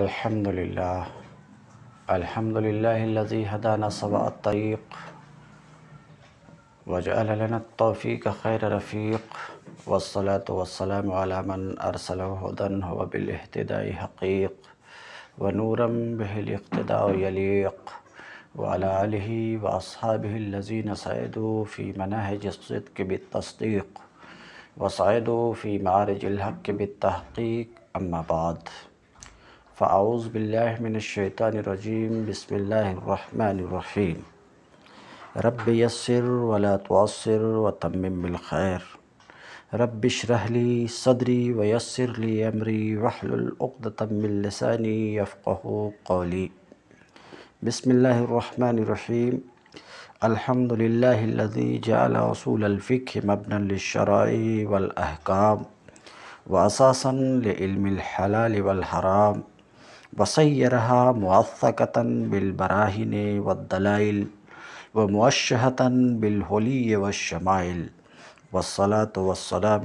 الحمد لله الحمد لله الذي هدانا صبا الطريق وجعل لنا التوفيق خير رفيق والصلاة والسلام على من أرسله هدى هو بالاهتداء حقيق ونورا به الاقتداء يليق وعلى آله وأصحابه الذين سعدوا في مناهج الصدق بالتصديق وسعدوا في معارج الحق بالتحقيق أما بعد فأعوذ بالله من الشيطان الرجيم بسم الله الرحمن الرحيم رب يسر ولا تعسر وتمم بالخير رب اشرح لي صدري ويسر لي أمري واحلل عقدة من لساني يفقه قولي بسم الله الرحمن الرحيم الحمد لله الذي جعل أصول الفقه مبنى للشرائع والأحكام وأساسا لعلم الحلال والحرام वसैरहा मौक़ता बिलबराहिन वदलाइल व मौशहता बिलहोली व शमाइल वसलात वसलाम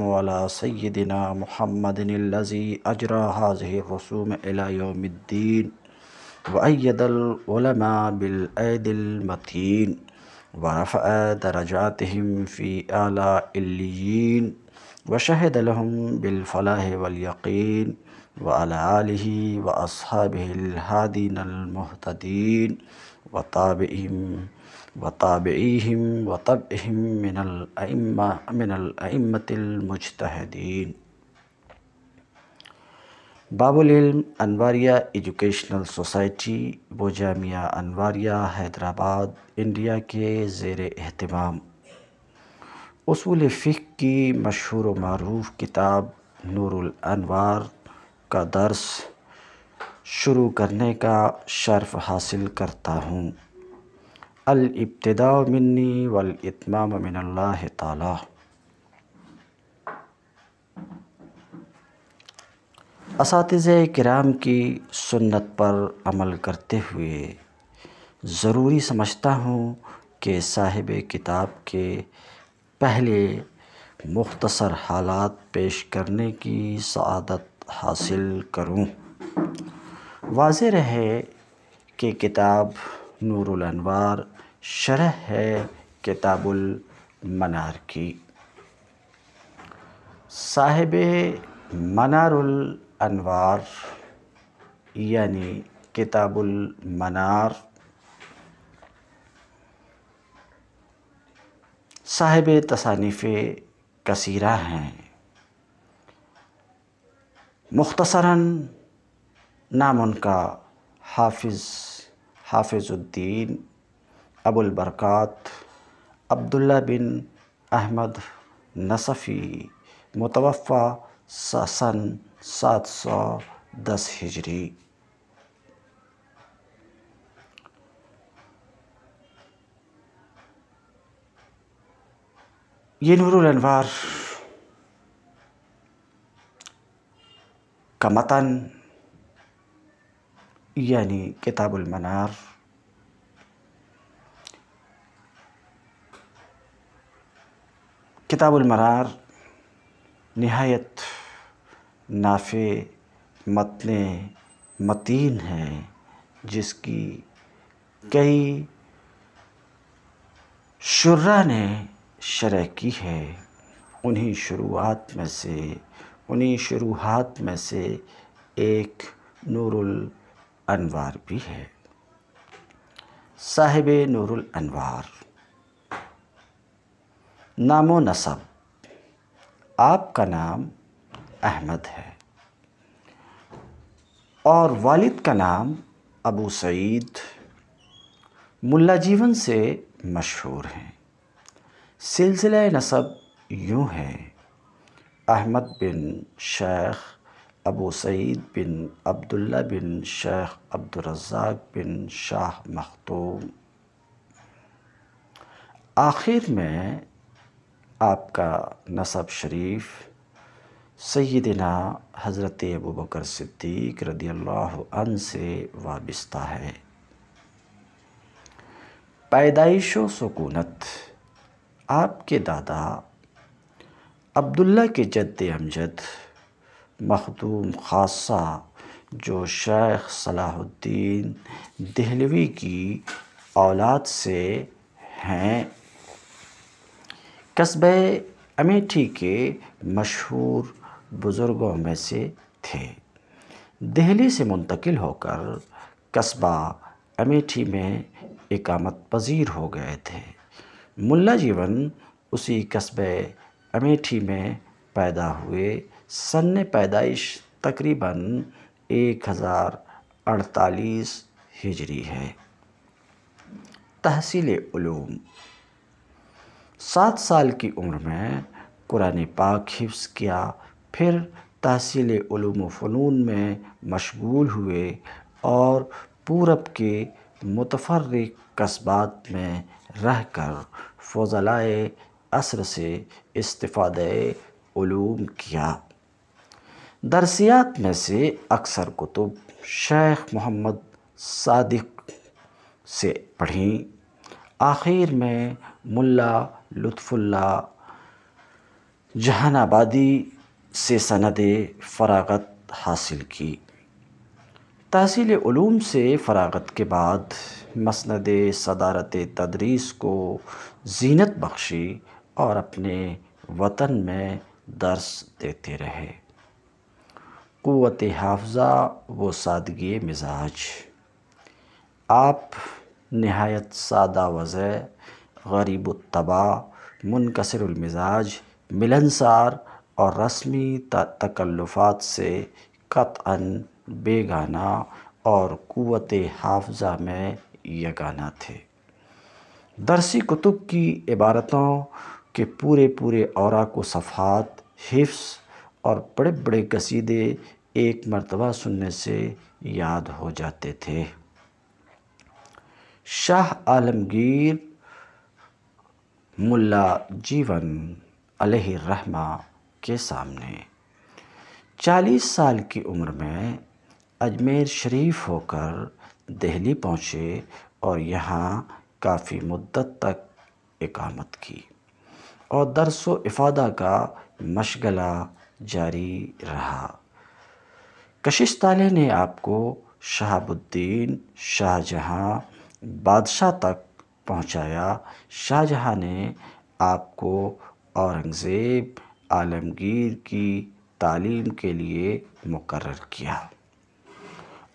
सैदिना महमदिनज़ी अजरा हाजह रसूम अलायोमद्दीन वैदलमा बिलमतीन वरफ़ दरजातम फ़ी आला इल्लियीन वशहदलहम बिलफ़लाह वलयक़ीन وعلى آله وأصحابه الهادين المهتدين وطابئهم وتابعيهم وطبعهم من الأئمة من الأئمة المجتهدين باب العلم انواریا ایجوکیشنل سوسائٹی جامعہ انواریا حیدرآباد انڈیا کے زیر اہتمام اصول فقہ کی مشہور و معروف کتاب نور الانوار का दर्स शुरू करने का शर्फ़ हासिल करता हूँ अलब्तदा मिन्नी वलतमाम मिनल्लाह ताला इस कराम की सुन्नत पर अमल करते हुए ज़रूरी समझता हूँ कि साहिब किताब के पहले मुख्तसर हालात पेश करने की सदत हासिल करूं वाज रहे कि किताब नूरुल शरह है किताबुल मनार की साहिब मनारुल अनवार यानी किताबुल मनार साहिब तसानीफ़ कसीरा हैं मुख्तसरा नाम उनका हाफिज़ हाफिज़ुद्दीन अबुलबरक़ात अब्दुल्ला बिन अहमद नसफ़ी मुतवफ़ा सन सात सौ दस हिजरी ये नूरुल अनवार का मतन यानी किताब मनार किताब मनार नहायत नाफे मतने मतीन हैं जिसकी कई शुर्रा ने शरह की है उन्हीं शुरुआत में से उन्हीं शुरुआत में से एक नूरुल अनवार भी है साहिब नूरुल अनवार नामो नसब आपका नाम अहमद है और वालिद का नाम अबू सईद मुल्ला जीवन से मशहूर हैं सिलसिला नसब यूँ है अहमद बिन शेख अबू सईद बिन अब्दुल्ला बिन शेख अब्दुलरजाक बिन शाह मखतूम आखिर में आपका नसब शरीफ सैदना हज़रत अबू बकर सिद्दीक रदी अन से वाबस्ता है पैदाइश व सकूनत आपके दादा अब्दुल्ला के जद्द अमजद मखदूम खासा जो शेख सलाहुद्दीन दहलवी की औलाद से हैं कस्बे अमेठी के मशहूर बुज़ुर्गों में से थे दिल्ली से मुंतकिल होकर कस्बा अमेठी में इकामत पजीर हो गए थे मुल्ला जीवन उसी कस्बे अमेठी में पैदा हुए सन पैदाइश तकरीबन एक हज़ार अड़तालीस हिजरी है तहसील ूम सात साल की उम्र में कुरान पाक हिफ्स किया फिर तहसील ूम फ़नून में मशगूल हुए और पूरब के मुतफर्रिक कस्बात में रह कर फजलाए असर से इस्तफ़ाद किया दरसियात में से अक्सर कुतुब शेख मोहम्मद सादिक से पढ़ी आखिर में मुल्ला लुत्फुल्ला जहानाबादी से सनद फ़रागत हासिल की तहसील ूम से फ़रागत के बाद मसंद सदारत तदरीस को जीनत बख्शी और अपने वतन में दर्स देते रहे क़वत हाफज़ा व सादगी मिजाज आप नहायत सादा वज़ तबाह मुनकसरमिजाज मिलनसार और रस्मी तकल्लुफ़ात से कतअन बेगाना और क़वत हाफज़ा में यगाना थे दरसी कुतुब की इबारतों के पूरे पूरे और को सफ़ात हिफ्स और बड़े बड़े कसीदे एक मरतबा सुनने से याद हो जाते थे शाह आलमगीर मुल्ला जीवन रहमा के सामने चालीस साल की उम्र में अजमेर शरीफ होकर दिल्ली पहुँचे और यहाँ काफ़ी मुद्दत तक इकामत की और दरस व इफ़ादा का मशगला जारी रहा कशिश ताले ने आपको शहाबुद्दीन शाहजहाँ बादशाह तक पहुँचाया शाहजहाँ ने आपको औरंगज़ेब आलमगीर की तालीम के लिए मुकर किया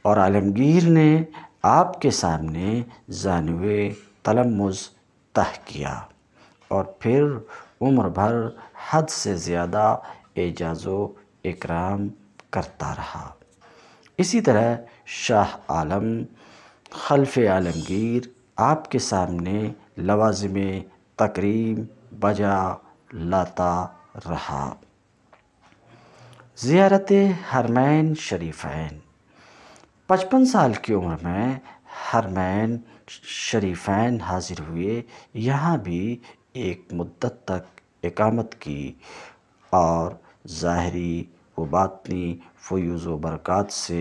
और आलमगीर ने आपके सामने जानवे तलमज तह किया और फिर उम्र भर हद से ज़्यादा एजाज़ो इकराम करता रहा इसी तरह शाह आलम खलफ आलमगीर आपके सामने लवाजम तकरीम बजा लाता रहा ज़ियारत हरमैन शरीफ़ैन पचपन साल की उम्र में हरमैन शरीफ़ैन हाजिर हुए यहाँ भी एक मुद्दत तक इकामत की और ज़ाहरी व बातनी फ्यूज़ व बरक़ात से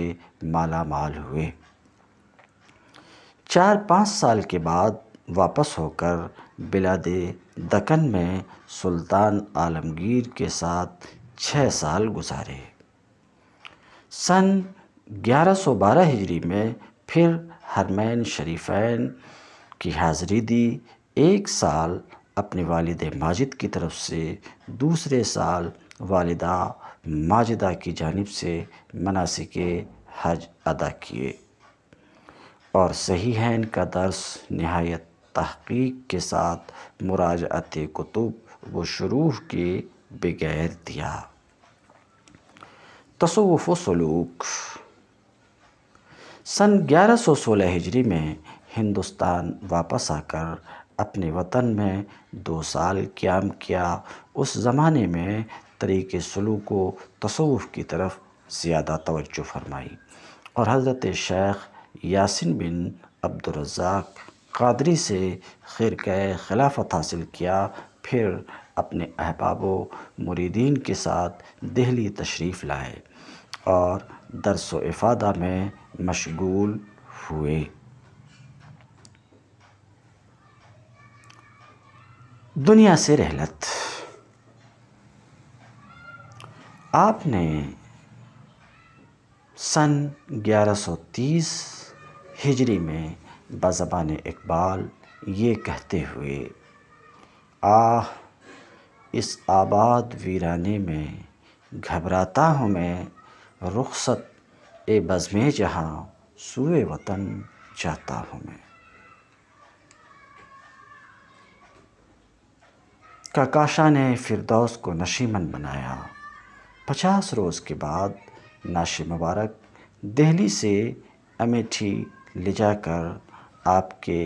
माला माल हुए चार पाँच साल के बाद वापस होकर बिलाद दकन में सुल्तान आलमगीर के साथ छः साल गुजारे सन 1112 हिजरी में फिर हरमैन शरीफैन की हाज़री दी एक साल अपने वालद माजिद की तरफ से दूसरे साल वालदा माजिदा की जानब से के हज अदा किए और सही है इनका दर्स नहायत तहकीक के साथ मुराजत कुतुब व शुरू के बगैर दिया तसवफ़ सलूक सन ग्यारह सौ सोलह हिजरी में हिंदुस्तान वापस आकर अपने वतन में दो साल क़्याम किया उस ज़माने में तरीक़ सलूक को तसवुफ़ की तरफ ज़्यादा तवज्जो फरमाई और हज़रत शेख यासिन बिन अब्दुलरज़ाक कादरी से खिर खिलाफत हासिल किया फिर अपने अहबाब मुरीदीन के साथ दिल्ली तशरीफ़ लाए और दरस इफ़ादा में मशगूल हुए दुनिया से रहलत आपने सन 1130 हिजरी में बज़बान इकबाल ये कहते हुए आह इस आबाद वीराने में घबराता हूँ मैं रुखसत ए बज़मे जहाँ सूए वतन जाता हूँ मैं काकाशा ने फिरदौस को नशीमन बनाया पचास रोज़ के बाद नाश मुबारक दिल्ली से अमेठी ले जाकर आपके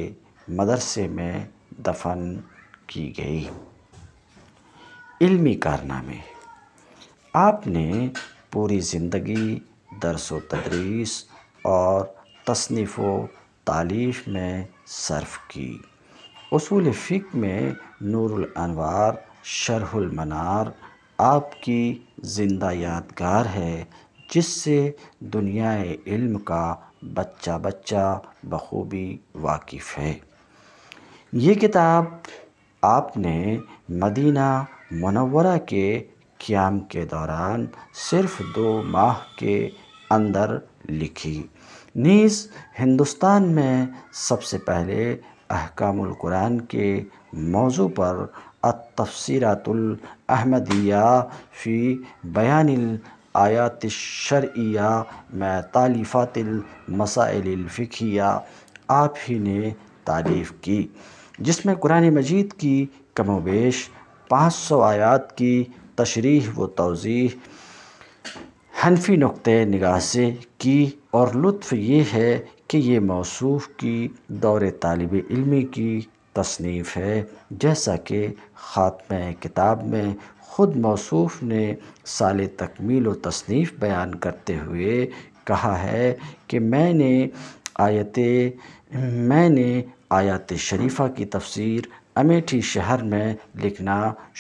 मदरसे में दफन की गई इल्मी कारनामे आपने पूरी ज़िंदगी दरस व तदरीस और तसनीफ़ तालीफ़ में सर्फ की उसूल फ़िक में नूरुल अनवार शरहुल मनार आपकी ज़िंदा यादगार है जिससे दुनिया इल्म का बच्चा बच्चा बखूबी वाकिफ़ है ये किताब आपने मदीना मनवरा के क्याम के दौरान सिर्फ दो माह के अंदर लिखी नीस हिंदुस्तान में सबसे पहले अहकामुल कुरान के मौजू पर अहमदिया फ़ी बयान आयात शर्या में तालीफ़ातिल मसाइलफ़िया आप ही ने तारीफ़ की जिसमें कुरान मजीद की कमोबेश पाँच सौ आयात की तशरी व तोज़ी हनफी नुक़ नगाह से की और लुफ ये है कि ये मौसू की दौर तलब इलमी की तसनीफ़ है जैसा कि ख़ात्म किताब में ख़ुद मौसू ने साल तकमील व तसनीफ़ बयान करते हुए कहा है कि मैंने आयत मैंने आयत शरीफ़ा की तफसीर अमेठी शहर में लिखना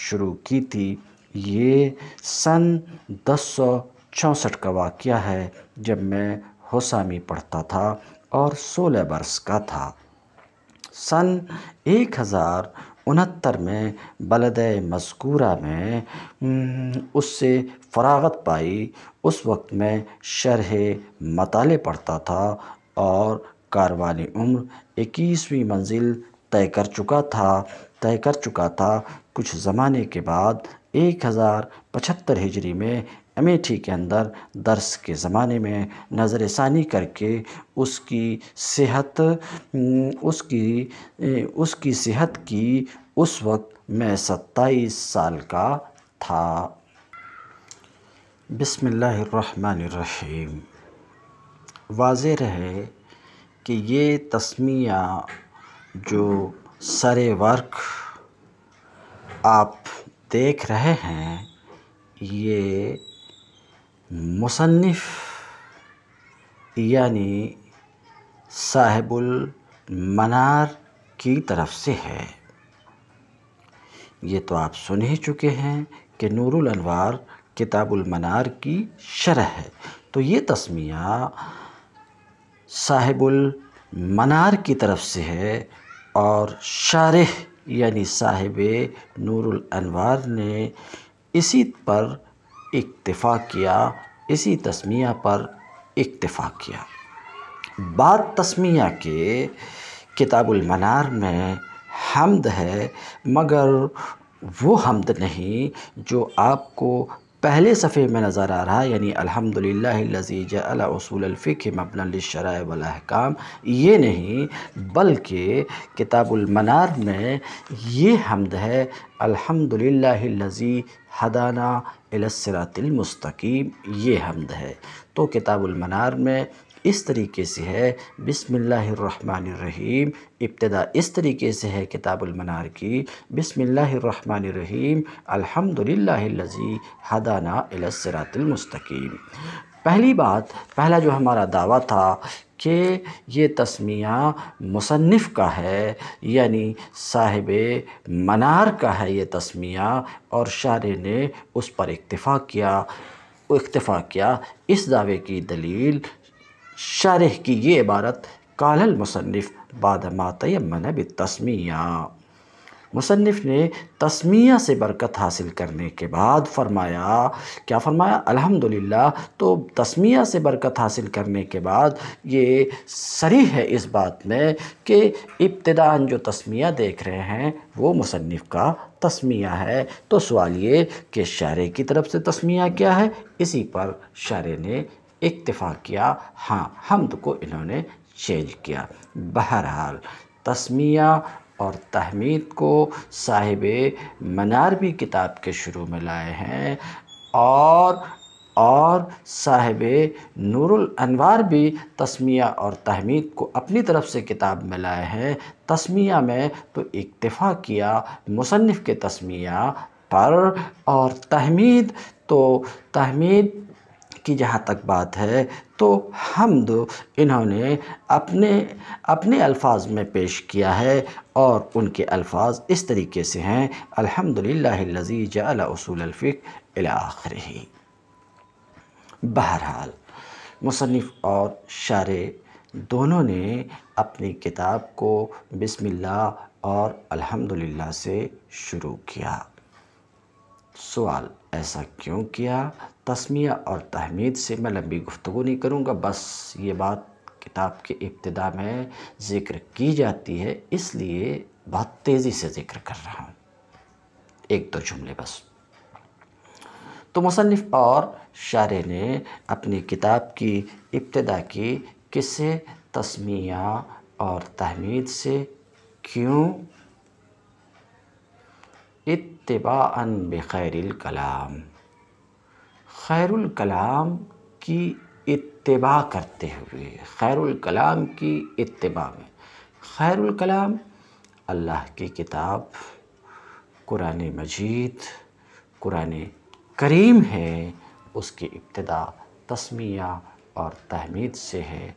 शुरू की थी ये सन दस सौ चौंसठ का वाक़ है जब मैं होसामी पढ़ता था और 16 वर्ष का था सन एक हज़ार उनहत्तर में बलद मस्कूरा में हम्म, उससे फरागत पाई उस वक्त में शरह मताले पढ़ता था और कारवानी उम्र इक्कीसवीं मंजिल तय कर चुका था तय कर चुका था कुछ ज़माने के बाद एक हज़ार पचहत्तर हिजरी में अमेठी के अंदर दर्स के ज़माने में नज़र षानी करके उसकी सेहत उसकी उसकी सेहत की उस वक्त मैं सत्ताईस साल का था बसमीम वाज रहे कि ये तस्मिया जो सरे वर्क आप देख रहे हैं ये मुसन्निफ़ यानी साहिबुल मनार की तरफ से है ये तो आप सुन ही चुके हैं कि नूरुल अनवार किताबुल मनार की शरह है तो ये तस्मिया साहेबुल मनार की तरफ से है और शारह यानी साहिब नूरुल अनवार ने इसी पर इक्तफ़ा किया इसी तस्मिया पर इक्तफ़ा किया बाद तस्मिया के किताबुल मनार में हमद है मगर वो हमद नहीं जो आपको पहले सफ़े में नज़र आ रहा है यानी अलहमदिल्लाजीज़ल असूलफ़िक मबनशरा वालकाम ये नहीं बल्कि किताबुलमनार में ये हमद है अलहमदिल्लाजी हदाना अलसरातमस्तकीम ये हमद है तो किताबुलमनार में इस तरीके से है बिसमीम इब्तदा इस तरीके से है किताबुलमनार की बिसमीम अलहमदिल्लाजी हदाना अलसरातमस्तकीम पहली बात पहला जो हमारा दावा था कि ये तस्मिया मुसनफ़ का है यानी साहिब मनार का है ये तस्मिया और शार ने उस पर इतफ़ा किया इतफ़ा किया इस दावे की दलील शारह की ये इबारत कालल मुसनफ़ बाद तयमन तस्मिया मुसनफ़ ने तस्मिया से बरकत हासिल करने के बाद फरमाया क्या फरमाया अल्हम्दुलिल्लाह तो तस्मिया से बरकत हासिल करने के बाद ये सरी है इस बात में कि इब्तदान जो तस्मिया देख रहे हैं वो मुसनफ़ का तस्मिया है तो सवाल ये कि शारे की तरफ से तस्मिया क्या है इसी पर शारे ने इतफ़ा किया हाँ हमद को इन्होंने चेंज किया बहरहाल तस्मिया और तहमीद को साहिब मनार भी किताब के शुरू में लाए हैं और और साहिब नूरुल अनवार भी तस्मिया और तहमीद को अपनी तरफ से किताब में लाए हैं तस्मिया में तो इक्तफ़ा किया मुसनफ़ के तस्मिया पर और तहमीद तो तहमीद की जहाँ तक बात है तो हमद इन्होंने अपने अपने अल्फाज में पेश किया है और उनके अल्फाज इस तरीके से हैं अलहमदिल्लाजी जसूलफ़िक आखिरी बहरहाल मुसनफ़ और शार दोनों ने अपनी किताब को बिस्मिल्लाह और अल्हम्दुलिल्लाह से शुरू किया सवाल ऐसा क्यों किया तस्मिया और तहमीद से मैं लंबी गुफ्तु नहीं करूँगा बस ये बात किताब के इब्तदा में ज़िक्र की जाती है इसलिए बहुत तेज़ी से ज़िक्र कर रहा हूँ एक दो जुमले बस तो मुसनफ़ और शायर ने अपनी किताब की इब्तदा की किसे तस्मिया और तहमीद से क्यों इतबा बखैर कलाम खैरुल कलाम की इतबा करते हुए खैरुल कलाम की इतबा में खैरुल कलाम अल्लाह की किताब कुरान मजीद कुरान करीम है उसकी इब्तदा तस्मिया और तहमीद से है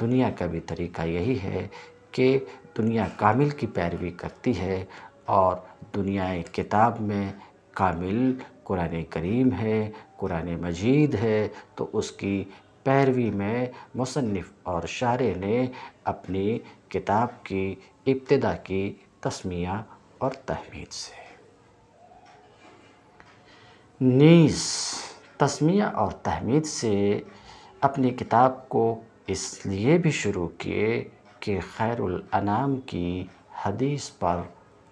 दुनिया का भी तरीका यही है कि दुनिया कामिल की पैरवी करती है और दुनिया किताब में कामिल कुरान करीम है कुरान मजीद है तो उसकी पैरवी में मुसनफ़ और शारे ने अपनी किताब की इब्तदा की तस्मिया और तहमीद से नीज़ तस्मिया और तहमीद से अपनी किताब को इसलिए भी शुरू किए कि खैरुल अनाम की हदीस पर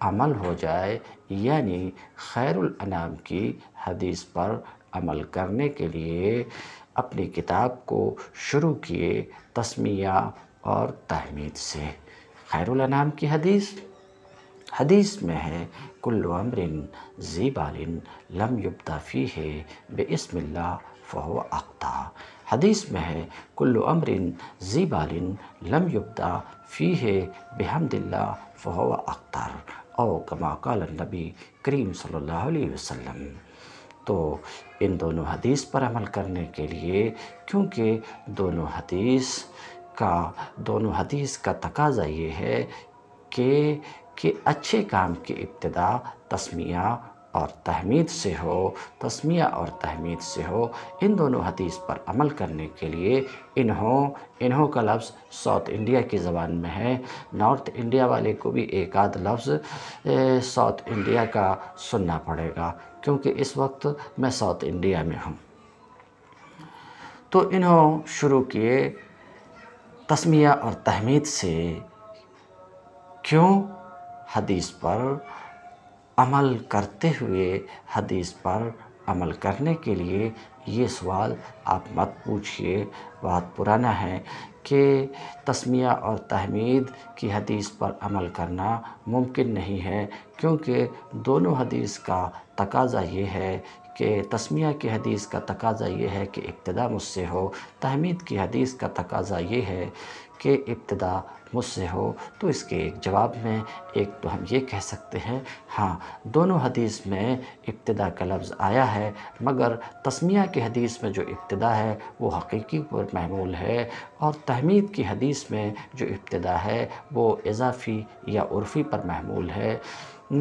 अमल हो जाए यानी खैरुलनाम की हदीस पर अमल करने के लिए अपनी किताब को शुरू किए तस्मिया और तहमीद से खैरुलनाम की हदीस हदीस में है कुल्लु अमरिन ज़ीबालिन लम फ़ी है बेस्मिल्ला फ़ो अख्ता हदीस में है कुल्लु अमरिन ज़ीबालिन लम युबदा फ़ी है बेहमदिल्ला फ़ो अख्तर और कमाकाल नबी करीम सल्लल्लाहु अलैहि वसल्लम तो इन दोनों हदीस पर अमल करने के लिए क्योंकि दोनों हदीस का दोनों हदीस का तकाजा ये है कि कि अच्छे काम की इब्तदा तस्मिया और तहमीद से हो तस्मिया और तहमीद से हो इन दोनों हदीस पर अमल करने के लिए इन्हों इन्हों का लफ्ज़ साउथ इंडिया की ज़बान में है नॉर्थ इंडिया वाले को भी एक आध लफ्ज़ साउथ इंडिया का सुनना पड़ेगा क्योंकि इस वक्त मैं साउथ इंडिया में हूँ तो इन्हों शुरू किए तस्मिया और तहमीद से क्यों हदीस पर अमल करते हुए हदीस पर अमल करने के लिए ये सवाल आप मत पूछिए बहुत पुराना है कि तस्मिया और तहमीद की हदीस पर अमल करना मुमकिन नहीं है क्योंकि दोनों हदीस का तकाजा ये है कि तस्मिया की हदीस का तकाजा ये है कि इब्तदा मुझसे हो तहमीद की हदीस का तकाजा ये है कि इब्तदा मुझसे हो तो इसके एक जवाब में एक तो हम ये कह सकते हैं हाँ दोनों हदीस में इब्तदा का लफ्ज़ आया है मगर तस्मिया की हदीस में जो इब्तदा है वो हकीकी पर महमूल है और तहमीद की हदीस में जो इब्तदा है वो इजाफ़ी या उर्फ़ी पर महमूल है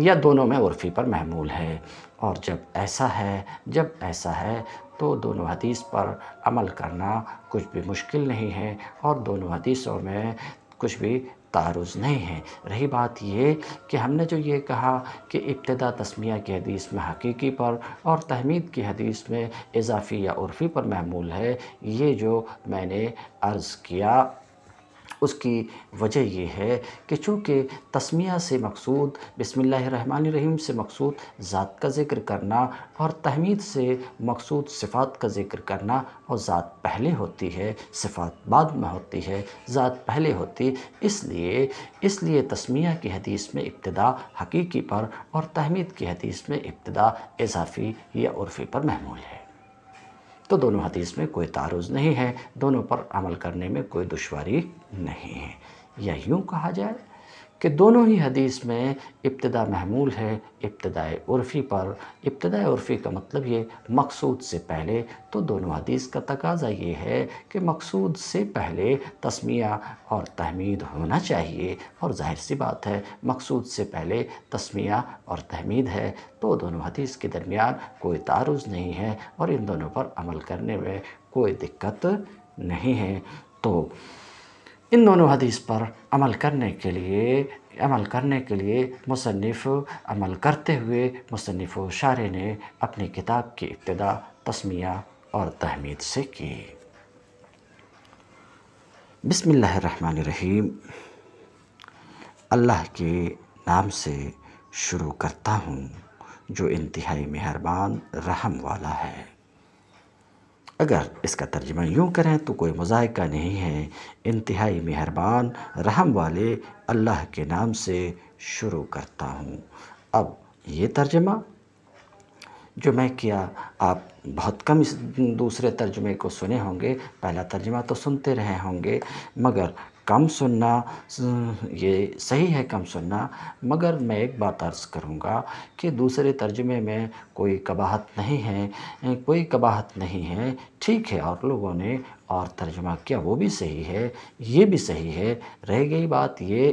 या दोनों में उर्फ़ी पर महमूल है और जब ऐसा है जब ऐसा है तो दोनों हदीस पर अमल करना कुछ भी मुश्किल नहीं है और दोनों हदीसों में कुछ भी तारुज नहीं है रही बात ये कि हमने जो ये कहा कि इब्तदा तस्मिया की हदीस में हकीकी पर और तहमीद की हदीस में इजाफ़ी या उर्फ़ी पर महमूल है ये जो मैंने अर्ज़ किया उसकी वजह यह है कि चूँकि तस्मिया से मकसूद बसमीम से मकसूद ज़ात का ज़िक्र करना और तहमीद से मकसूद सिफ़ात का ज़िक्र करना और ज़ात पहले होती है सिफ़ात बाद में होती है ज़ात पहले होती इसलिए इसलिए तस्मिया की हदीस में इब्तदा हकीकी पर और तहमीद की हदीस में इब्तदा इजाफ़ी या उर्फ़ी पर महमूल है तो दोनों हदीस में कोई तारुज नहीं है दोनों पर अमल करने में कोई दुशारी नहीं है या यूँ कहा जाए कि दोनों ही हदीस में इब्तदा महमूल है इब्तदाई उर्फ़ी पर इब्तदा उर्फ़ी का मतलब ये मकसूद से पहले तो दोनों हदीस का तकाजा ये है कि मकसूद से पहले तस्मिया और तहमीद होना चाहिए और जाहिर सी बात है मकसूद से पहले तस्मिया और तहमीद है तो दोनों हदीस के दरमियान कोई तारुज़ नहीं है और इन दोनों पर अमल करने में कोई दिक्कत नहीं है तो इन दोनों हदीस पर अमल करने के लिए अमल करने के लिए मुसनफ़ अमल करते हुए मुसनफ़ शारे ने अपनी किताब की इब्तदा तस्मिया और तहमीद से की बसमीम अल्लाह के नाम से शुरू करता हूँ जो इंतहाई मेहरबान रहम वाला है अगर इसका तर्जमा यूँ करें तो कोई मज़ायका नहीं है इंतहाई मेहरबान रहम वाले अल्लाह के नाम से शुरू करता हूँ अब ये तर्जमा जो मैं किया आप बहुत कम इस दूसरे तर्जमे को सुने होंगे पहला तर्जमा तो सुनते रहे होंगे मगर कम सुनना ये सही है कम सुनना मगर मैं एक बात अर्ज़ करूँगा कि दूसरे तर्जमे में कोई कबाहत नहीं है कोई कबाहत नहीं है ठीक है और लोगों ने और तर्जमा किया वो भी सही है ये भी सही है रह गई बात ये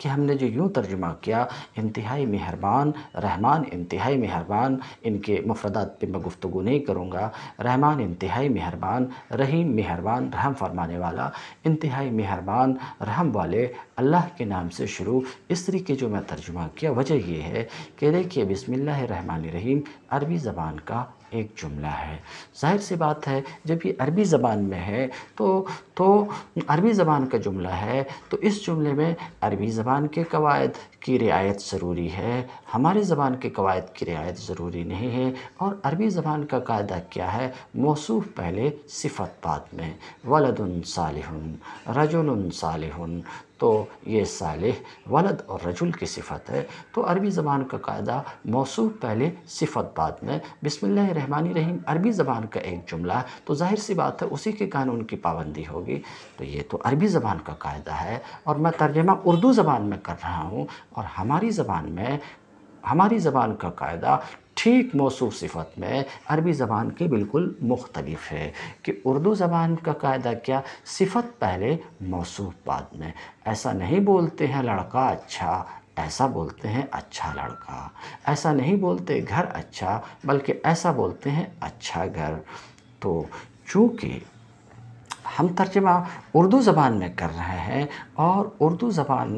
कि हमने जो यूँ तर्जुमा किया इंतहाई मेहरबान रहमान इंतहाई मेहरबान इनके मफरदात पर मैं गुफ्तु नहीं करूँगा रहमान इंतहाई मेहरबान रहीम मेहरबान रहम फरमाने वाला इंतहाई मेहरबान रहम वाले अल्लाह के नाम से शुरू इस तरीके जो मैं तर्जुमा किया वजह यह है कि देखिए बिसमिल्लर रहीम अरबी ज़बान का एक जुमला है जाहिर सी बात है जब ये अरबी ज़बान में है तो तो अरबी ज़बान का जुमला है तो इस जुमले में अरबी ज़बान के कवायद की रियायत ज़रूरी है हमारे ज़बान के कवायद की रियायत ज़रूरी नहीं है और अरबी ज़बान का कायदा क्या है मौसू पहले सिफत बाद में वलदुन सालिहुन रजुल सालिहुन तो ये सालिह वलद और रजुल की सिफत है तो अरबी ज़बान का कायदा मौसू पहले सिफत बाद में बिसमिल्लर रहीम अरबी ज़बान का एक जुमला तो जाहिर सी बात है उसी के कानून की पाबंदी होगी तो ये तो अरबी ज़बान का कायदा है और मैं तर्जमा उर्दू ज़बान में कर रहा हूँ और हमारी ज़बान में हमारी ज़बान का कायदा ठीक मौसू सिफत में अरबी ज़बान के बिल्कुल मुख्तलिफ है कि उर्दू ज़बान का कायदा क्या सिफत पहले मौसू बाद में ऐसा नहीं बोलते हैं लड़का अच्छा ऐसा बोलते हैं अच्छा लड़का ऐसा नहीं बोलते घर अच्छा बल्कि ऐसा बोलते हैं अच्छा घर तो चूँकि हम तर्जमा उर्दू ज़बान में कर रहे हैं और उर्दू ज़बान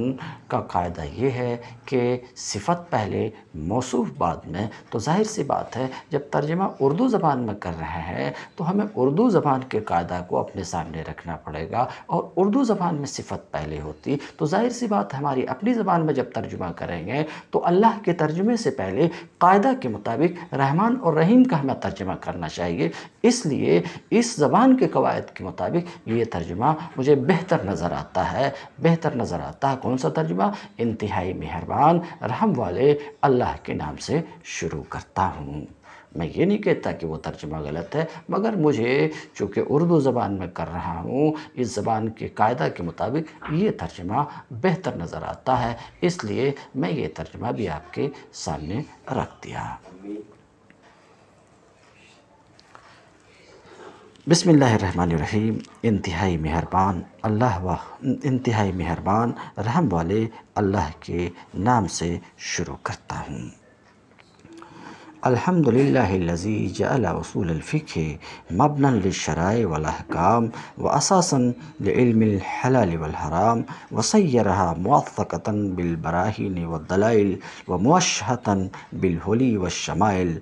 का कायदा ये है कि सिफत पहले मौसूफ बाद में तो जाहिर सी बात है जब तर्जमा उर्दू ज़बान में कर रहे हैं तो हमें उर्दू ज़बान के कायदा को अपने सामने रखना पड़ेगा और उर्दू ज़बान में सिफत पहले होती तो जाहिर सी बात हमारी अपनी ज़बान में जब तर्जुमा करेंगे तो अल्लाह के तर्जुमे से पहले कायदा के मुताबिक रहमान और रहीम का हमें तर्जमा करना चाहिए इसलिए इस ज़बान के कवायद के मुताबिक ये तर्जुमा मुझे बेहतर नज़र आता है बेहतर नज़र आता है कौन सा तर्जुमा साहिबा इंतहाई मेहरबान रहम वाले अल्लाह के नाम से शुरू करता हूँ मैं ये नहीं कहता कि वो तर्जमा गलत है मगर मुझे चूँकि उर्दू ज़बान में कर रहा हूँ इस ज़बान के कायदा के मुताबिक ये तर्जमा बेहतर नज़र आता है इसलिए मैं ये तर्जमा भी आपके सामने रख दिया बसमीम इंतहाई मेहरबान अल्लाह व इंतहाई मेहरबान रहम वाले अल्लाह के नाम से शुरू करता हूँ अलहमदिल्लाजी जसूलफ़िक मबन शराय वालकाम व असासन लमिलहलाल व सैरहा मौफ़क़ता बिलबराहिन व दलाइल व मशहता बिलहली व शमाइल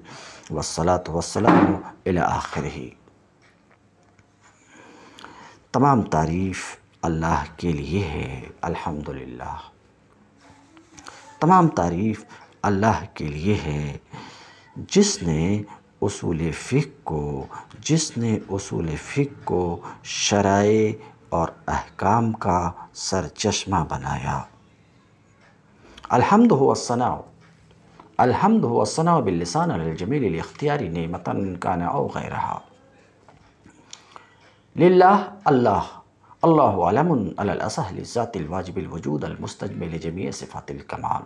वसलात वसलाम आखिर तमाम तारीफ़ अल्लाह के लिए है अल्हम्दुलिल्लाह तमाम तारीफ़ अल्लाह के लिए है जिसने उसूल फ़िक को जिसने उसूल फ़िक को शराय और अहकाम का सरचश्मा बनाया अलहमद वसना अलहमद वसना बिलसान अलजमील अख्तियारी नमतन का गए रहा लिल्ला अल्लाह अल्लाह अलमसवाजबिलवजूद अलमस्तजमिल जमी सिफ़ातिल कमाल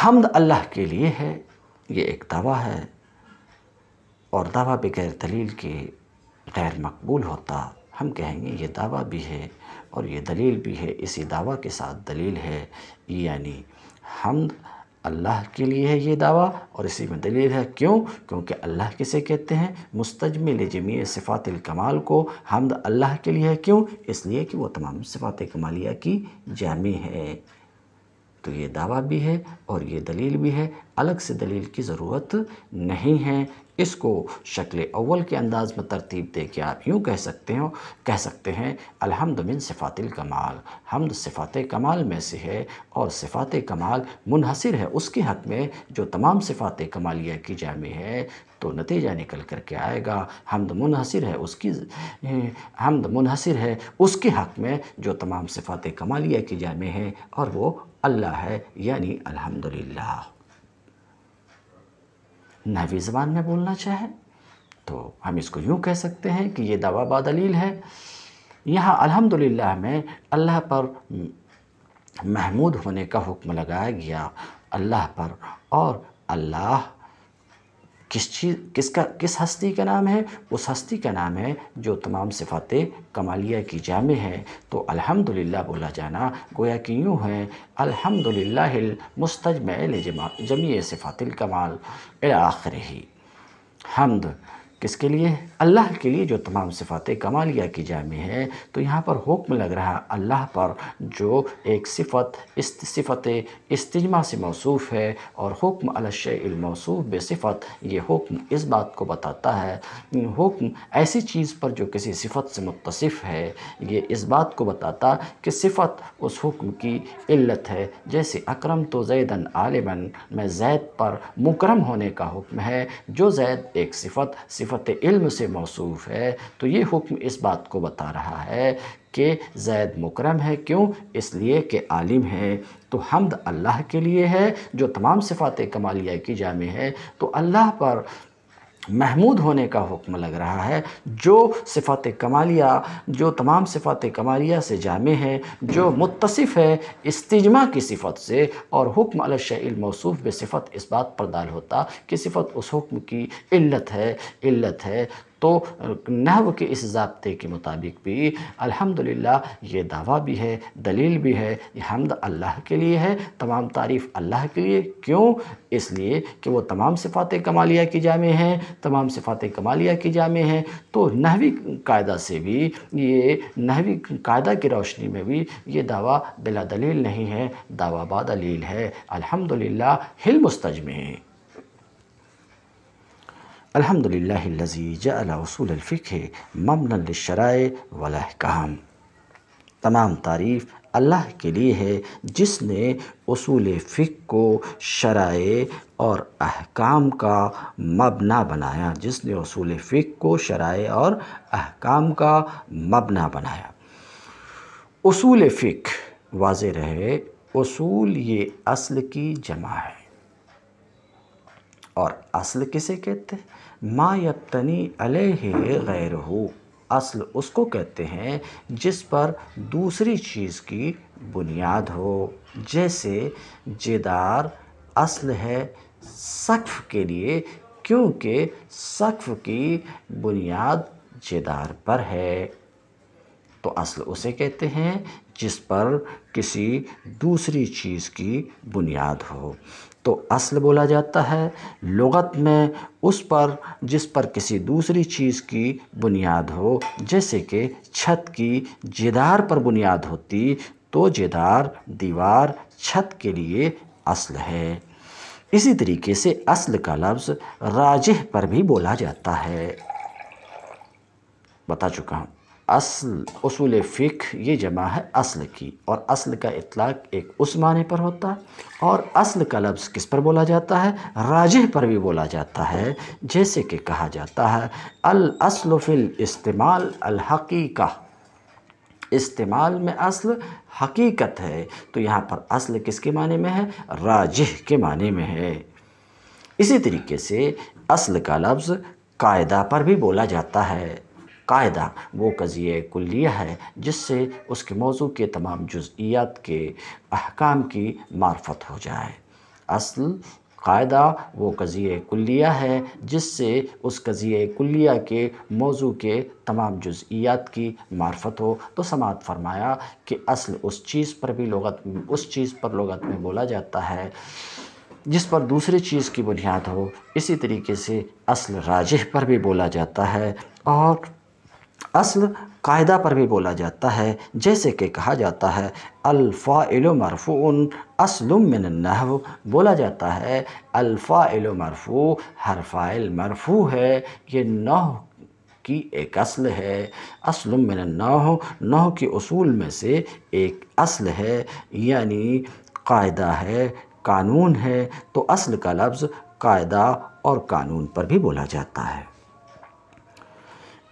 हमद अल्लाह के लिए है ये एक दावा है और दावा बगैर दलील के गैर मकबूल होता हम कहेंगे ये दावा भी है और ये दलील भी है इसी दावा के साथ दलील है यानी हमद अल्लाह के लिए है ये दावा और इसी में दलील है क्यों क्योंकि अल्लाह किसे कहते हैं मुस्तजमिल जमी सिफ़ातिल कमाल को हमद अल्लाह के लिए है क्यों इसलिए कि वो तमाम सिफ़ात कमालिया की जामी है तो ये दावा भी है और ये दलील भी है अलग से दलील की ज़रूरत नहीं है इसको शक्ल अव्वल के अंदाज़ में तरतीब दे के आप यूँ कह सकते हो कह सकते हैं अलहमद बिन सिफ़ातिल कमाल हमद सिफ़ात कमाल में से है और सिफ़ात कमाल मुनहसर है उसके हक में जो तमाम सिफ़ात कमालिया की जामे है तो नतीजा निकल कर के आएगा हमद मुनहसर है उसकी हमद मुनहसर है उसके हक में जो तमाम सिफ़ात कमालिया की जामे हैं और वो अल्लाह है यानी अलहमदिल्ला नवी ज़बान में बोलना चाहे तो हम इसको यूँ कह सकते हैं कि ये दवा दलील है यहाँ अल्हम्दुलिल्लाह में अल्लाह पर महमूद होने का हुक्म लगाया गया अल्लाह पर और अल्लाह किस चीज़ किसका किस हस्ती का नाम है उस हस्ती का नाम है जो तमाम सिफ़ात कमालिया की जामे है तो अल्हम्दुलिल्लाह बोला जाना गोया कि यूँ है अल्हम्दुलिल्लाहिल जमा जमी सिफ़ातिल कमाल आखिर ही हमद किसके लिए अल्लाह के लिए जो तमाम सिफ़ात कमालिया की जामी है तो यहाँ पर हुक्म लग रहा अल्लाह पर जो एक सिफत इस सिफत इस्तजमा से मौसू है और हुक्म अलशमौसूफ़ बेसिफ़त ये हुक्म इस बात को बताता है हुक्म ऐसी चीज़ पर जो किसी सिफत से मुतसफ़ है ये इस बात को बताता कि सिफत उस हुक्म की इल्लत है जैसे अक्रम तो जैदन आलिमन में जैद पर मुकरम होने का हुक्म है जो जैद एक सिफत सिफत इल्म से मौसूफ़ है तो ये हुक्म इस बात को बता रहा है कि जैद मुकरम है क्यों इसलिए कि आलिम है तो हमद अल्लाह के लिए है जो तमाम सिफ़ात कमालिया की जामे है तो अल्लाह पर महमूद होने का हुक्म लग रहा है जो सिफ़ात कमालिया जो तमाम सिफ़ात कमालिया से जामे हैं जो मुतसिफ़ है इस्तिजमा की सिफत से और हुक्म अलशैल मौसूफ़ सिफत इस बात पर दाल होता कि सिफत उस हुक्म की इल्लत है इल्लत है तो नहव के इस ज़बते के मुताबिक भी अल्हम्दुलिल्लाह ये दावा भी है दलील भी है हमद अल्लाह के लिए है तमाम तारीफ़ अल्लाह के लिए क्यों इसलिए कि वो तमाम सिफ़ात कमालिया की जामे हैं तमाम सिफ़ात कमालिया की जामे हैं तो नहवी कायदा से भी ये नहवी कायदा की रोशनी में भी ये दावा बिला दलील नहीं है दावा बा दलील है अलहमदिल्ला हिल मुस्तजम हैं अलहमदिल्लाजी जसूल फ़िक्र ममन शराय वलहकाम तमाम तारीफ़ अल्लाह के लिए है जिसने असूल फ़िक को शराय और अहकाम का मबना बनाया जिसने असूल फ़िक को शराय और अहकाम का मबना बनाया असूल फ़िक वाज रहे असूल ये असल की जमा है और असल किसे कहते हैं मा यबतनी अलह गैर हो असल उसको कहते हैं जिस पर दूसरी चीज़ की बुनियाद हो जैसे जेदार असल है सक़फ़ के लिए क्योंकि सख्फ की बुनियाद जेदार पर है तो असल उसे कहते हैं जिस पर किसी दूसरी चीज़ की बुनियाद हो तो असल बोला जाता है लगत में उस पर जिस पर किसी दूसरी चीज़ की बुनियाद हो जैसे कि छत की जेदार पर बुनियाद होती तो जेदार दीवार छत के लिए असल है इसी तरीके से असल का लफ्ज़ राजह पर भी बोला जाता है बता चुका हूँ असल असूल फ़िक ये जमा है असल की और असल का इतलाक एक उस माने पर होता है और असल का लफ्ज़ किस पर बोला जाता है राजह पर भी बोला जाता है जैसे कि कहा जाता है अल असल फ़िल इस्तेमाल अल हकीका इस्तेमाल में असल हकीकत है तो यहाँ पर असल किसके माने में है राजह के माने में है इसी तरीके से असल का लफ्ज़ कायदा पर भी बोला जाता है कायदा वो कज़िए कुलिया है जिससे उसके मौजू के तमाम जज़ियात के अहकाम की मार्फत हो जाए असल कायदा वो कज़िए कुलिया है जिससे उस कज़िए कुलिया के मौजू के तमाम जज़ियात की मार्फत हो तो समात फरमाया कि असल उस चीज़ पर भी लगत उस चीज़ पर लगत में बोला जाता है जिस पर दूसरी चीज़ की बुनियाद हो इसी तरीके से असल राजह पर भी बोला जाता है और असल कायदा पर भी बोला जाता है जैसे कि कहा जाता है अल्फ़ाइल मरफ़ून असलुम नहव बोला जाता है अल्फ़ाइल मरफ़ू हर फ़ाइल मरफ़ू है ये नौ की एक असल है असलमिन नह नौ के असूल में से एक असल है यानी कायदा है कानून है तो असल का लफ्ज़ कायदा और कानून पर भी बोला जाता है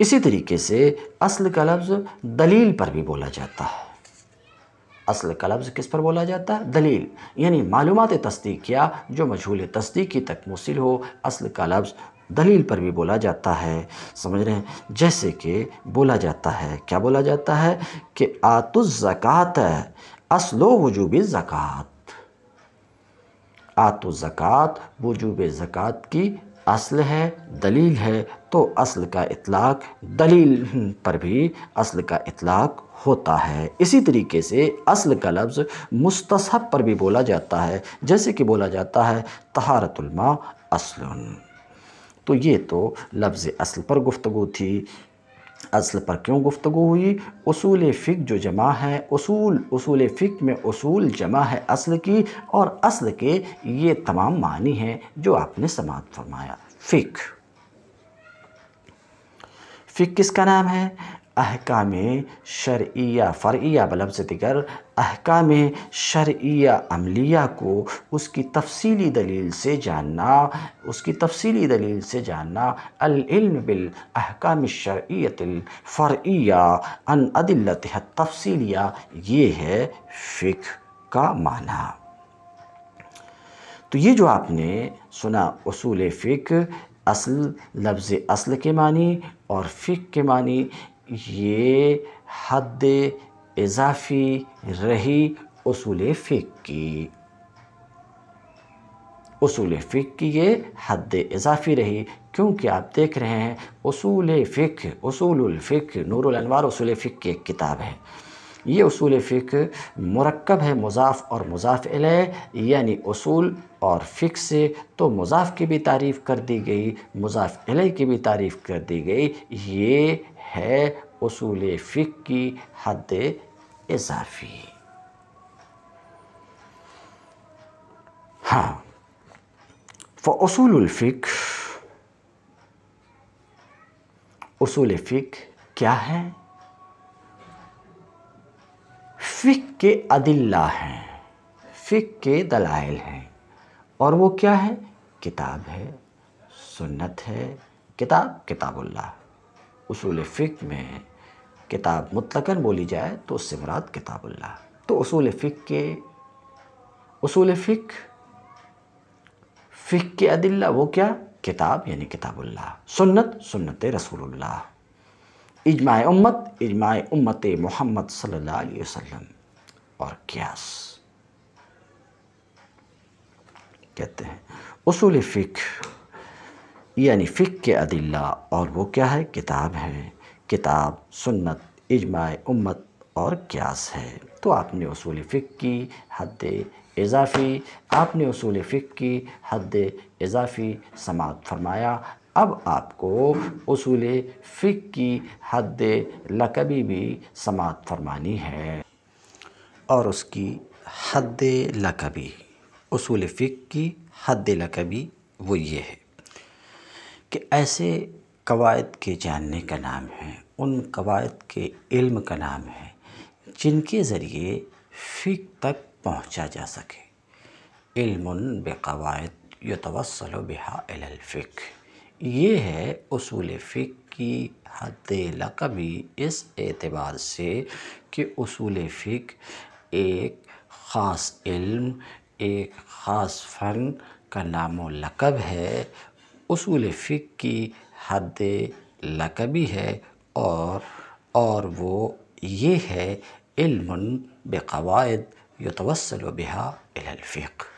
इसी तरीके से असल का लफ्ज़ दलील पर भी बोला जाता है असल का लफ्ज़ किस पर बोला जाता है दलील यानी मालूम तस्दीक या जो मशहूल तस्दीक की तक मुसिल हो असल का लफ्ज़ दलील पर भी बोला जाता है समझ रहे हैं जैसे कि बोला जाता है क्या बोला जाता है कि आतुज़क़ात असलो वजूब ज़क़़त आतु वजूब ज़क़़त की असल है दलील है तो असल का इतलाक़ दलील पर भी असल का इतलाक़ होता है इसी तरीके से असल का लफ्ज़ मुस्तसब पर भी बोला जाता है जैसे कि बोला जाता है तहारतुलमा असल तो ये तो लफ्ज़ असल पर गुफ्तु थी असल पर क्यों गुफ्तु हुई असूल फ़िक जो जमा है असूल असूल फ़िक में असूल जमा है असल की और असल के ये तमाम मानी हैं जो आपने समात फरमाया फ़िक फ़िक किसका नाम है अहकाम शर्या फ़रिया से दिगर अहकाम शर्या अमलिया को उसकी तफसीली दलील से जानना उसकी तफसीली दलील से जानना अलम बिल अहकाम शर्यतफ़रिया अन अदिलत तफसीलिया ये है फ़िक का माना तो ये जो आपने सुना असूल फ़िक असल लफ्ज़ असल के मानी और फ़िक के मानी ये हद इजाफी रही उसूल फ़िक की उसूल फ़िक की ये हद इजाफी रही क्योंकि आप देख रहे हैं उसूल फ़िक उसूल फ़िक नूरुल अनवार उसूल फ़िक की एक किताब है ये असूल फ़िक मरकब है मुजाफ़ और मुजाफ़ यानी असूल और फ़िक से तो मुजाफ़ की भी तारीफ़ कर दी गई मुजाफ़ की भी तारीफ़ कर दी गई ये है असूल फ़िक की हद इजाफी हाँ फ़सूलफ़िक असूल फ़िक क्या है फ़िक के अदिल्ला हैं फ़िक के दलाइल हैं और वो क्या है किताब है सुन्नत है किताब किताबुल्ला उसूल फ़िक में किताब मुतलकन बोली जाए तो उससे मुराद किताबुल्ला तो उसूल फ़िक के उसूल फ़िक फ़िक के अदिल्ला वो क्या किताब यानी किताबुल्ला सुन्नत सुन्नत रसूलुल्लाह इजमाय उम्मत इजमाय उम्मत मोहम्मद सल्लल्लाहु अलैहि वसल्लम और क्यास कहते हैं उसूल फ़िक यानी फ़िक के अदिल्ला और वो क्या है किताब है किताब सुन्नत इजमाय उम्मत और क्यास है तो आपने उसूल फ़िक की हद इजाफ़ी आपने उसूल फ़िक की हद इजाफ़ी समात फरमाया अब आपको उसूल फ़िक की हद लकबी भी समात फरमानी है और उसकी हद लकबी उसूल फ़िक की हद लकबी वो ये है कि ऐसे कवायद के जानने का नाम है उन कवायद के इल्म का नाम है जिनके ज़रिए फ़िक तक पहुँचा जा सके इल्म बेकवायद यतवसल तवसल बिहाफिक ये है उसूल फ़िक की हद लकबी इस एतबार से कि उसूल फ़िक एक ख़ास इल्म एक ख़ास फ़न का नाम लकब है उसूल फ़िक की हद लकबी है और और वो ये है इल्म बेकवायद यतवसल बिहा इलफ़िक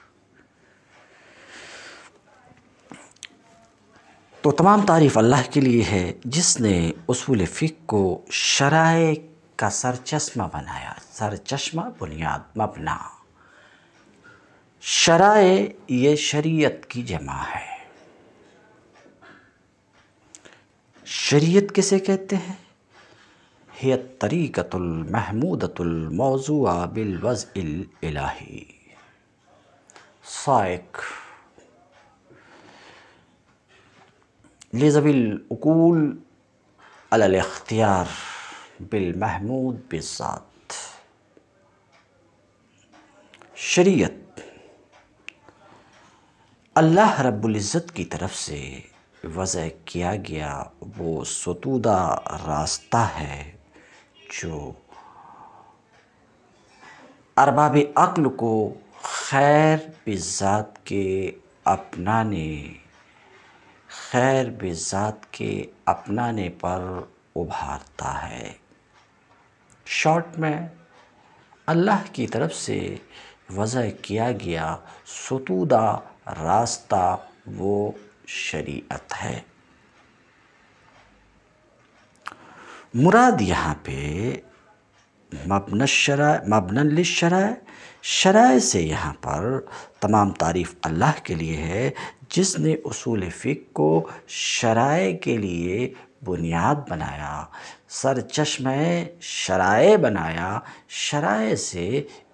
तो तमाम तारीफ़ अल्लाह के लिए है जिसने उसूल फ़िक को शराय का सरचश्मा बनाया चश्मा बुनियाद मबना शराय ये शरीयत की जमा है शरीयत किसे कहते हैं है तरीक़तुलमहमूदतुलमौज़ुआ बिलवज़ इलाही साइक़ लिजबिलकूल अख्तियार बिलमहमूद बिसात शरीयत अल्लाह रब्बुल्ज़त की तरफ से वज़ह किया गया वो सतूदा रास्ता है जो अरबाब अक्ल को खैर बिजात के अपनाने खैर बेज़ात के अपनाने पर उभारता है शॉर्ट में अल्लाह की तरफ से वज़ह किया गया सतूदा रास्ता वो शरीयत है मुराद यहाँ पे मबन शरा मबन शरा शराय से यहाँ पर तमाम तारीफ़ अल्लाह के लिए है जिसने असूल फ़िक को शराय के लिए बुनियाद बनाया सरचश्म शराय बनाया शराय से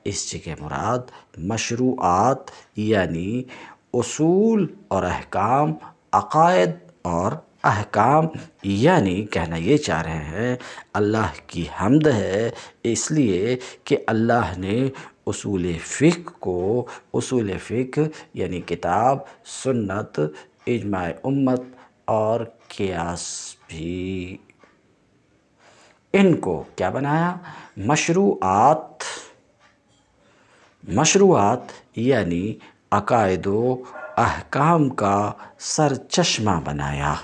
इस जगह मुराद मशरूआत यानी असूल और अहकाम अकायद और अहकाम यानी कहना ये चाह रहे हैं अल्लाह की हमद है इसलिए कि अल्लाह ने उसूल फ़िक को उसूल फ़िक यानी किताब सुन्नत इजमा उम्मत और क्यास भी इनको क्या बनाया मशरूआत मशरूआत यानी अकायद अहकाम का सरचश्मा बनाया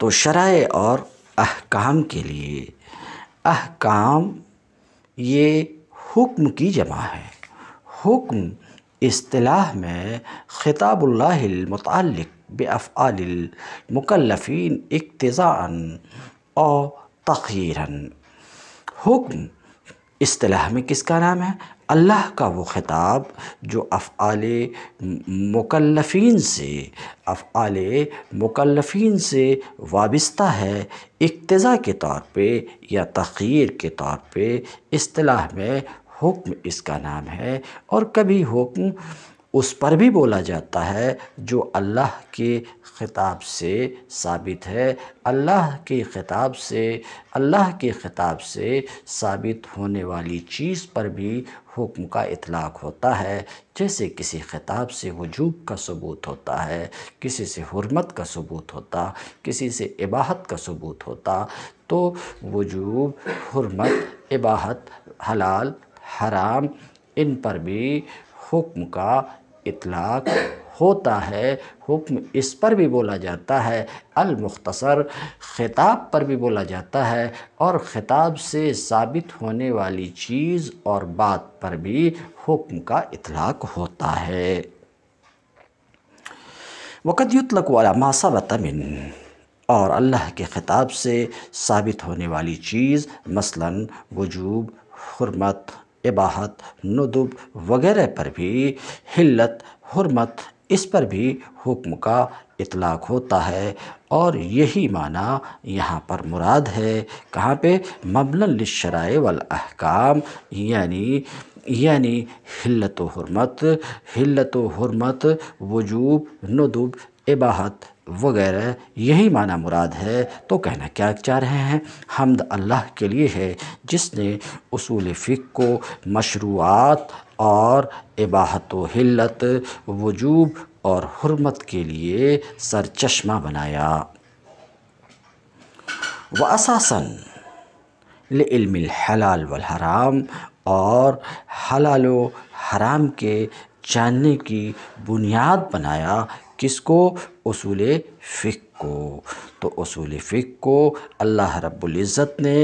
तो शराय और अहकाम के लिए अहकाम ये हुक्म की जमा है हुक्म असलाह में ख़िताबुल्लामतल बफ़ालमकलफ़ीन इकतज़ान और तखीरन हुक्म असलाह में किसका नाम है अल्लाह का वो ख़िताब जो अफ़ाल मुकलफ़ीन से अफ़ाल मुकलफ़ीन से वाबस्ता है इकतज़ा के तौर पे या तख़ीर के तौर पे अतलाह में हुक्म इसका नाम है और कभी हुक्म उस पर भी बोला जाता है जो अल्लाह के ख़िताब से साबित है अल्लाह के ख़िताब से अल्लाह के ख़िताब से साबित होने वाली चीज़ पर भी हुक्म का इतलाक़ होता है जैसे किसी ख़िताब से वजूब का सबूत होता है किसी से हरमत का सबूत होता किसी से इबाहत का सबूत होता तो वजूब हरमत इबाहत हलाल हराम इन पर भी हुक्म का इतलाक़ होता है हुक्म इस पर भी बोला जाता है अलमुख्तसर ख़िताब पर भी बोला जाता है और ख़िताब से साबित होने वाली चीज़ और बात पर भी हुक्म का इतलाक़ होता है वक़द युतलक वाला मासा बतमिन और अल्लाह के ख़िताब से साबित होने वाली चीज़ मसलन वजूब हरमत इबाहत नदुब वगैरह पर भी हिलत हरमत इस पर भी हुक्म का इतलाक़ होता है और यही माना यहाँ पर मुराद है कहाँ पे मबनल शराय वल अहकाम यानी यानी हिलत हरमत हिलत हरमत वजूब नदुब इबाहत वगैरह यही माना मुराद है तो कहना क्या चाह रहे हैं हमद अल्लाह के लिए है जिसने उसूल फ़िक को मशरूआत और इबाहत हिल्लत वजूब और हरमत के लिए सरचश्मा बनाया वसासन असासन हलाल वल हराम और हलाल हराम के जानने की बुनियाद बनाया किसको उसूल फ़िक़ को तो उसूल फ़िक़ को अल्लाह रब्ज़त ने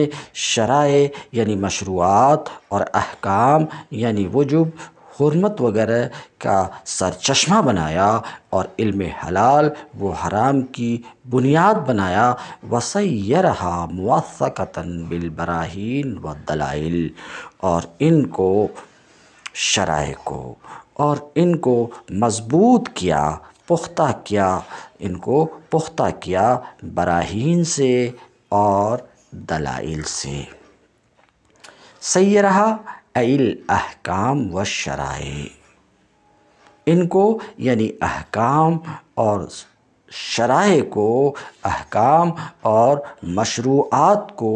शराय यानी मशरूआत और अहकाम यानी वजुब हरमत वगैरह का सरचश्मा बनाया और इल्म हलाल व हराम की बुनियाद बनाया रहा मवक़न बिलबराहन व दलाइल और इनको शराय को और इनको मजबूत किया पुख्ता किया इनको पुख्ता किया बराहीन से और दलाइल से सही रहा अल अहकाम व शराइ इनको यानी अहकाम और शराय को अहकाम और मशरूआत को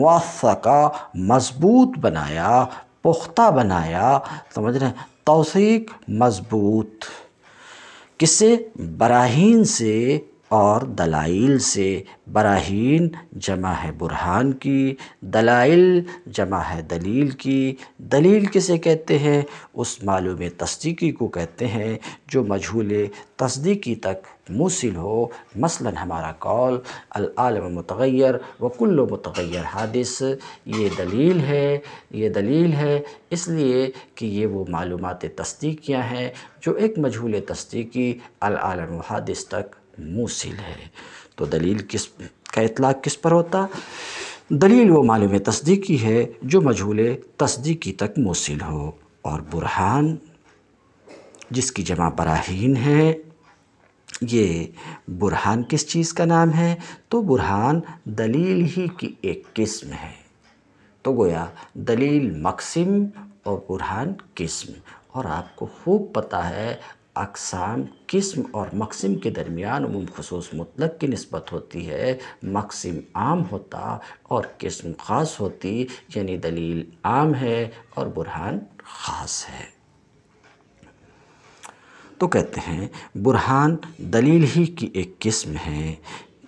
मौसक़ा मज़बूत बनाया पुख्ता बनाया समझ रहे हैं तोसीक मज़बूत किससे बराहीन से और दलाइल से बराहीन जमा है बुरहान की दलाइल जमा है दलील की दलील किसे कहते हैं उस मालूम तस्दीकी को कहते हैं जो मजहूल तस्दीकी तक मुसिल हो मसलन हमारा कौल अलम मतगैर व मतगैर हादिस ये दलील है ये दलील है इसलिए कि ये वो मालूम तस्दीकियाँ हैं जो एक मजहूल तस्दीकी अलम हादिस तक मुसिल है तो दलील किस का इतलाक़ किस पर होता दलील वो मालूम तस्दीकी है जो मजहूल तस्दीकी तक मुसिल हो और बुरहान जिसकी जमा बराहीन है ये बुरहान किस चीज़ का नाम है तो बुरहान दलील ही की एक किस्म है तो गोया दलील मकसिम और बुरहान किस्म और आपको खूब पता है अकसाम किस्म और मकसिम के दरमियान उमूम खसूस मतलब की नस्बत होती है मकसिम आम होता और किस्म ख़ास होती यानी दलील आम है और बुरहान ख़ास है तो कहते हैं बुरहान दलील ही की एक किस्म है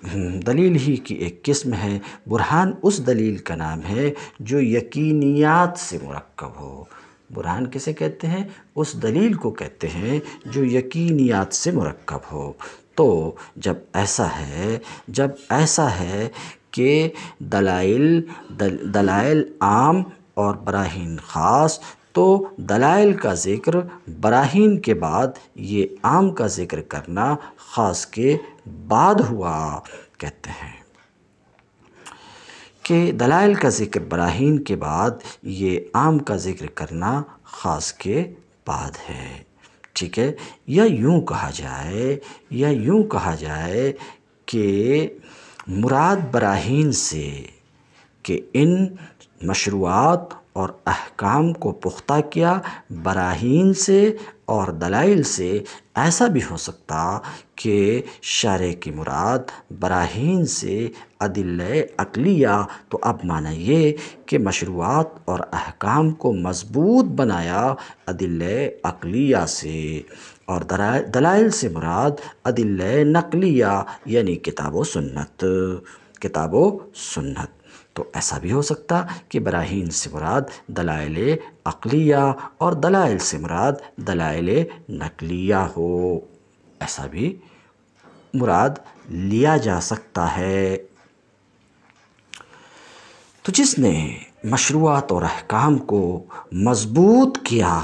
हम्म, दलील ही की एक किस्म है बुरहान उस दलील का नाम है जो यकीनियात से मरकब हो बुरहान किसे कहते हैं उस दलील को कहते हैं जो यकीनियात से मरकब हो तो जब ऐसा है जब ऐसा है कि दलाइल दल, दलाइल आम और बराहीन ख़ास तो दलाइल का ज़िक्र बराहीन के बाद ये आम का ज़िक्र करना ख़ास के बाद हुआ कहते हैं कि दलाइल का ज़िक्र बराहीन के बाद ये आम का ज़िक्र करना ख़ास के बाद है ठीक है या यूँ कहा जाए या यूँ कहा जाए कि मुराद बराहीन से कि इन मशरूआत और अहकाम को पुख्ता किया बराहीन से और दलाइल से ऐसा भी हो सकता कि शर की मुराद बराहीन से अदिल अकलिया तो अब माना ये कि मशरूआत और अहकाम को मजबूत बनाया अदिल अकलिया से और दलाइल से मुराद अदिल नकलिया यानी किताबो सुन्नत किताबो सुन्नत तो ऐसा भी हो सकता कि बराहीन से मुराद दलाइल अकलिया और दलाइल से मुराद दलाइल नकलिया हो ऐसा भी मुराद लिया जा सकता है तो जिसने मशरूआत और अहकाम को मजबूत किया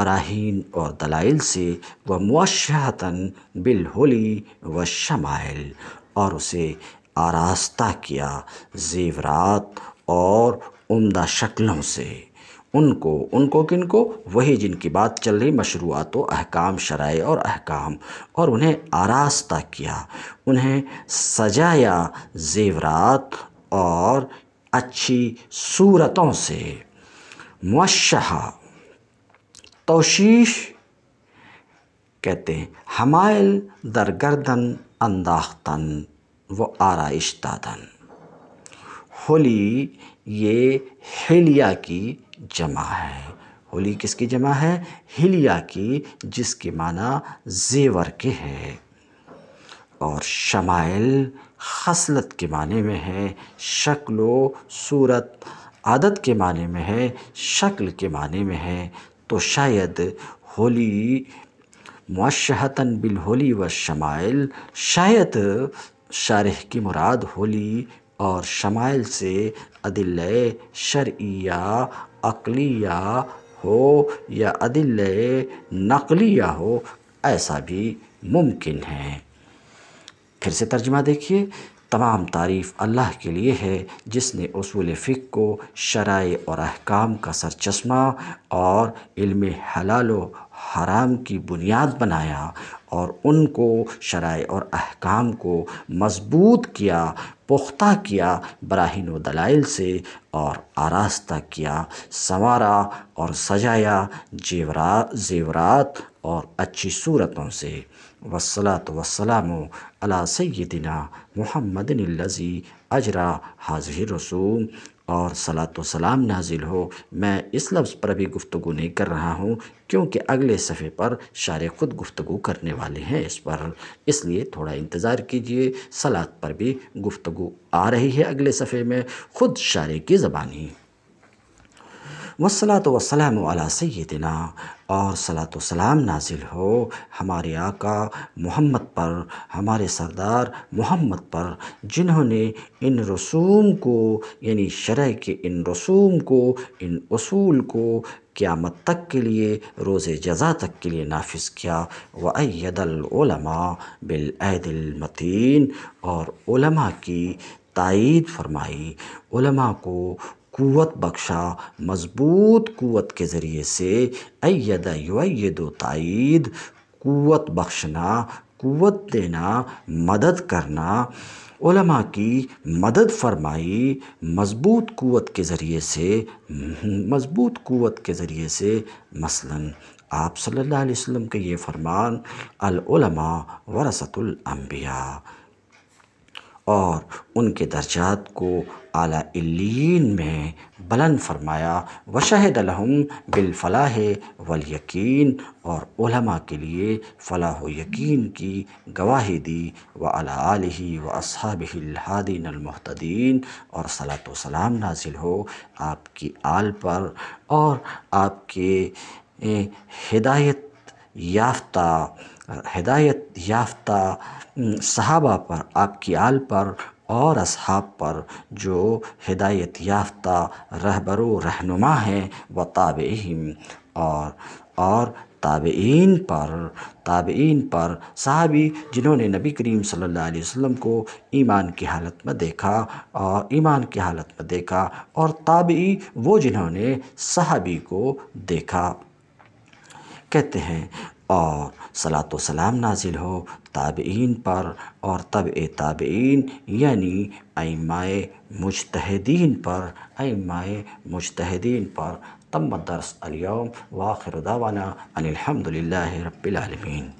बराहीन और दलाइल से व मुशहता बिल होली व शमाइल और उसे आरास्ता किया ज़ेवरात और उम्दा शक्लों से उनको उनको किन को वही जिनकी बात चल रही मशरूआत व अहकाम शराय और अहकाम और उन्हें आरास्ता किया उन्हें सजाया ज़ेवरात और अच्छी सूरतों से मुशहा तोशीश कहते हैं हमायल दरगर्दन अंदाख्तन व आरइश दादन होली ये हिलिया की जमा है होली किसकी जमा है हिलिया की जिसके माना जेवर के है और शमाइल खसलत के माने में है शक्ल सूरत आदत के माने में है शक्ल के माने में है तो शायद होली मशहतन बिल होली व शमाइल शायद शारह की मुराद होली और शमाइल से अदिल शर्या अकलिया हो या अदिल नकलिया हो ऐसा भी मुमकिन है फिर से तर्जमा देखिए तमाम तारीफ़ अल्लाह के लिए है जिसने उसूल फ़िक को शराय और अहकाम का सरचश्मा और इल्म हलाल व हराम की बुनियाद बनाया और उनको शराय और अहकाम को मज़बूत किया पुख्ता किया बराहन व दलाइल से और आरास्ता किया संवारा और सजाया जेवरा जेवरात और अच्छी सूरतों से वसलात वसलाम अला सैदिना लजी अजरा हाजिर रसूम और सलात सलाम नाजिल हो मैं इस लफ्ज़ पर भी गुफ्तु नहीं कर रहा हूँ क्योंकि अगले सफ़े पर शार ख़ुद गुफ्तु करने वाले हैं इस पर इसलिए थोड़ा इंतज़ार कीजिए सलात पर भी गुफ्तु आ रही है अगले सफ़े में ख़ुद शारे की ज़बानी वसलात वसलाम सैदिना और सलाम नाजिल हो हमारे आका मोहम्मद पर हमारे सरदार मोहम्मद पर जिन्होंने इन रसूम को यानी शरह के इन रसूम को इन असूल को क़्यामत तक के लिए रोज़ जज़ा तक के लिए नाफिज किया वदलमा बिलदिलमतीन और की तइद फरमाई को कुत बख्शा मज़बूत कुत के ज़रिए से अयदा युद तइद कुत बख्शना कुत देना मदद करना उलमा की मदद फरमाई मज़बूत कुत के ज़रिए से मज़बूत कुत के ज़रिए से मसलन आप सल्लल्लाहु अलैहि वसल्लम के ये फ़रमान अलमा वरसतुल्बिया और उनके दर्जात को आला इल्लीन में बलन फरमाया वशहद लहम बिलफलाह वल यकीन और उलमा के लिए फ़लाह यकीन की गवाही दी व आलि व असहाबिलहादीन और सलात सलाम नाजिल हो आपकी आल पर और आपके हिदायत याफ्ता हिदायत याफ़्ता सहाबा पर आपकी आल पर और अब पर जो हिदायत याफ़्ता रहबर रहनुमा हैं व ताबेईन और और ताबेईन पर ताबेईन पर साहबी जिन्होंने नबी करीम सल्लल्लाहु अलैहि वसल्लम को ईमान की हालत में देखा और ईमान की हालत में देखा और ताबी वो जिन्होंने साहबी को देखा कहते हैं और सलात सलाम नाजिल हो ताबीन पर और तब तबीन यानी आइमाए मुजतहदीन पर आइमाए मुजतहदीन पर तम दरस अलियम वाखिर दावाना अनिलहमदिल्ला रबालमीन